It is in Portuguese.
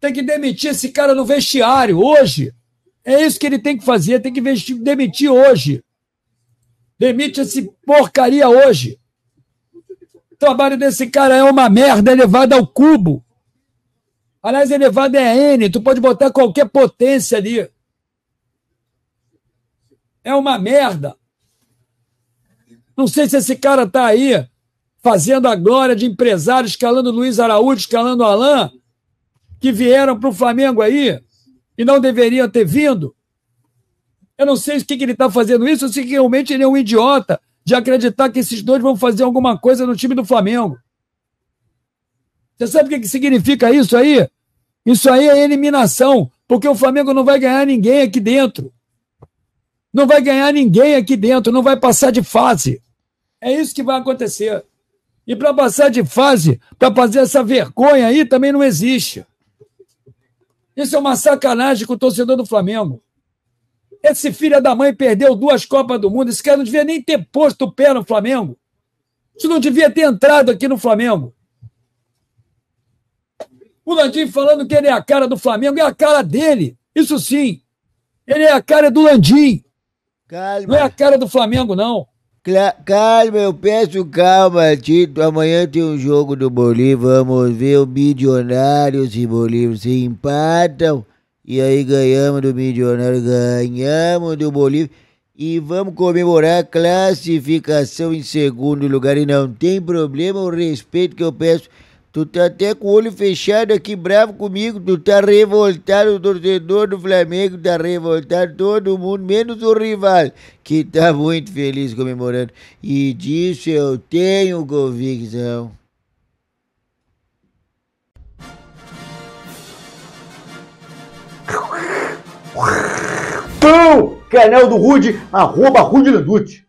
Tem que demitir esse cara no vestiário hoje. É isso que ele tem que fazer, tem que vestir, demitir hoje. Demite esse porcaria hoje. O trabalho desse cara é uma merda elevada é ao cubo. Aliás, elevada é N, tu pode botar qualquer potência ali. É uma merda. Não sei se esse cara tá aí fazendo a glória de empresário, escalando Luiz Araújo, escalando Alain, que vieram para o Flamengo aí e não deveriam ter vindo. Eu não sei o que, que ele está fazendo isso, sei que realmente ele é um idiota de acreditar que esses dois vão fazer alguma coisa no time do Flamengo. Você sabe o que, que significa isso aí? Isso aí é eliminação, porque o Flamengo não vai ganhar ninguém aqui dentro. Não vai ganhar ninguém aqui dentro, não vai passar de fase. É isso que vai acontecer. E para passar de fase, para fazer essa vergonha aí, também não existe. Isso é uma sacanagem com o torcedor do Flamengo. Esse filho da mãe perdeu duas Copas do Mundo. Esse cara não devia nem ter posto o pé no Flamengo. Isso não devia ter entrado aqui no Flamengo. O Landim falando que ele é a cara do Flamengo, é a cara dele. Isso sim. Ele é a cara do Landim. Calma. Não é a cara do Flamengo, não. Calma, eu peço calma, Tito. Amanhã tem um jogo do Bolívar. Vamos ver o Milionários e Bolívar se empatam. E aí ganhamos do Milionário, ganhamos do Bolívar. E vamos comemorar a classificação em segundo lugar. E não tem problema o respeito que eu peço Tu tá até com o olho fechado aqui, bravo comigo. Tu tá revoltado, o torcedor do Flamengo tá revoltado, todo mundo, menos o rival, que tá muito feliz comemorando. E disso eu tenho convicção. Pão! Canal é do Rude, arroba Rude Landucci.